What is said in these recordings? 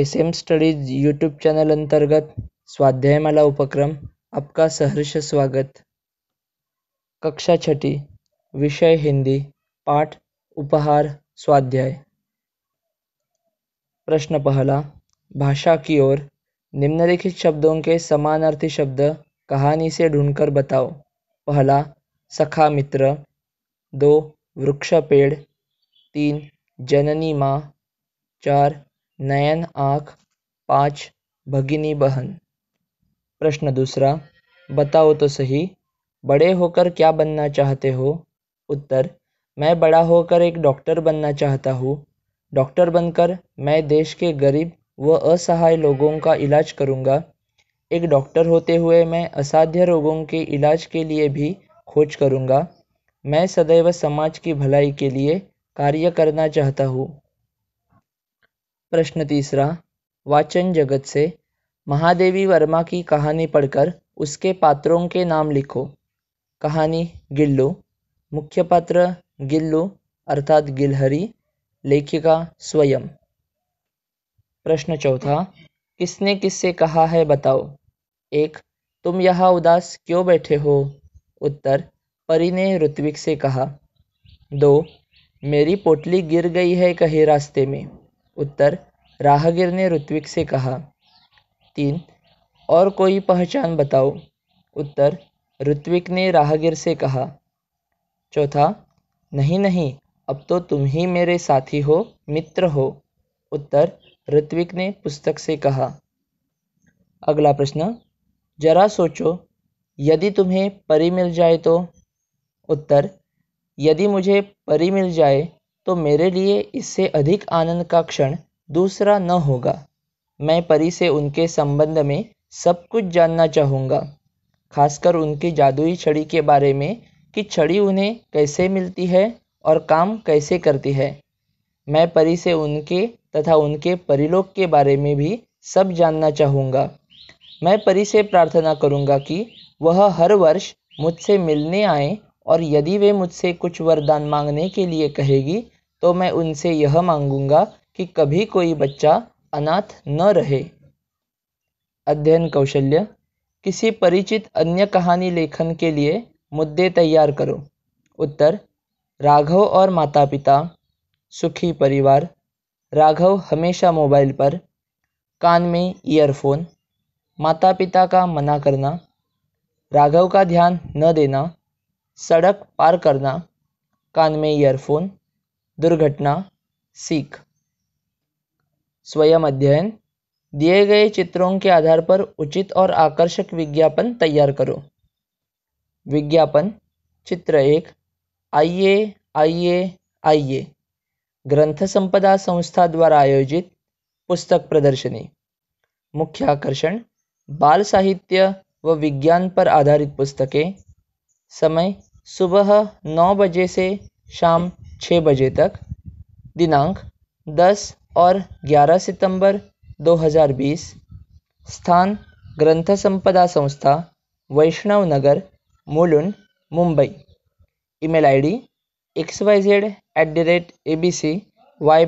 S M studies YouTube channel अंतर्गत स्वाध्यायमाला उपक्रम आपका सहर्ष स्वागत कक्षा छठी विषय हिंदी पाठ उपहार स्वाध्याय प्रश्न पहला भाषा की ओर निम्नलिखित शब्दों के समानार्थी शब्द कहानी से ढूंढकर बताओ पहला सखा मित्र दो वृक्ष पेड़ तीन जननी माँ चार नयन आँख पाँच भगिनी बहन प्रश्न दूसरा बताओ तो सही बड़े होकर क्या बनना चाहते हो उत्तर मैं बड़ा होकर एक डॉक्टर बनना चाहता हूँ डॉक्टर बनकर मैं देश के गरीब व असहाय लोगों का इलाज करूँगा एक डॉक्टर होते हुए मैं असाध्य रोगों के इलाज के लिए भी खोज करूँगा मैं सदैव समाज की भलाई के लिए कार्य करना चाहता हूँ प्रश्न तीसरा वाचन जगत से महादेवी वर्मा की कहानी पढ़कर उसके पात्रों के नाम लिखो कहानी गिल्लू मुख्य पात्र गिल्लू अर्थात गिलहरी लेखिका स्वयं प्रश्न चौथा किसने किससे कहा है बताओ एक तुम यहाँ उदास क्यों बैठे हो उत्तर परी ने ऋत्विक से कहा दो मेरी पोटली गिर गई है कहीं रास्ते में उत्तर राहगीर ने ऋत्विक से कहा तीन और कोई पहचान बताओ उत्तर ऋत्विक ने राहगीर से कहा चौथा नहीं नहीं अब तो तुम ही मेरे साथी हो मित्र हो उत्तर ऋत्विक ने पुस्तक से कहा अगला प्रश्न जरा सोचो यदि तुम्हें परी मिल जाए तो उत्तर यदि मुझे परी मिल जाए तो मेरे लिए इससे अधिक आनंद का क्षण दूसरा न होगा मैं परी से उनके संबंध में सब कुछ जानना चाहूँगा खासकर उनकी जादुई छड़ी के बारे में कि छड़ी उन्हें कैसे मिलती है और काम कैसे करती है मैं परी से उनके तथा उनके परिलोक के बारे में भी सब जानना चाहूँगा मैं परी से प्रार्थना करूँगा कि वह हर वर्ष मुझसे मिलने आए और यदि वे मुझसे कुछ वरदान मांगने के लिए कहेगी तो मैं उनसे यह मांगूंगा कि कभी कोई बच्चा अनाथ न रहे अध्ययन कौशल्य किसी परिचित अन्य कहानी लेखन के लिए मुद्दे तैयार करो उत्तर राघव और माता पिता सुखी परिवार राघव हमेशा मोबाइल पर कान में ईयरफोन माता पिता का मना करना राघव का ध्यान न देना सड़क पार करना कान में ईयरफोन दुर्घटना सीख स्वयं अध्ययन दिए गए चित्रों के आधार पर उचित और आकर्षक विज्ञापन तैयार करो विज्ञापन चित्र एक आइए आइए आइए ग्रंथ संपदा संस्था द्वारा आयोजित पुस्तक प्रदर्शनी मुख्य आकर्षण बाल साहित्य व विज्ञान पर आधारित पुस्तकें समय सुबह नौ बजे से शाम छः बजे तक दिनांक दस और ग्यारह सितम्बर दो हज़ार बीस स्थान ग्रंथ संपदा संस्था Vaishnav Nagar Mulund Mumbai email I D X Y Z at rate A B C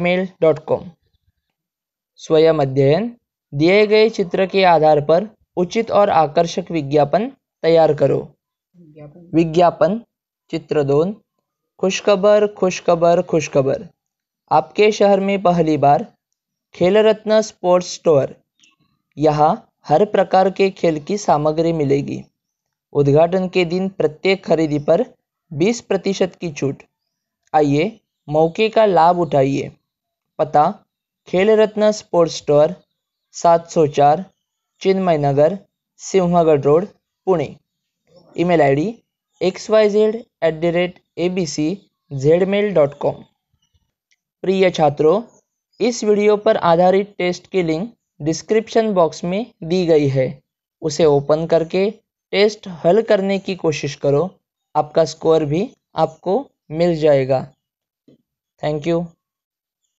mail dot com स्वयं अध्ययन दिए गए चित्र के आधार पर उचित और आकर्षक विज्ञापन तैयार करो विज्ञापन चित्र दोन खुशखबर खुशखबर खुशखबर आपके शहर में पहली बार खेल रत्न स्पोर्ट्स स्टोर यहाँ हर प्रकार के खेल की सामग्री मिलेगी उद्घाटन के दिन प्रत्येक खरीदी पर बीस प्रतिशत की छूट आइए मौके का लाभ उठाइए पता खेल रत्न स्पोर्ट्स स्टोर सात सौ चार Chinmay Nagar Sinhagad road Pune email I D X Y Z at the rate A B C Z mail dot com प्रिय छात्रों इस वीडियो पर आधारित टेस्ट की लिंक डिस्क्रिप्शन बॉक्स में दी गई है उसे ओपन करके टेस्ट हल करने की कोशिश करो आपका स्कोर भी आपको मिल जाएगा थैंक यू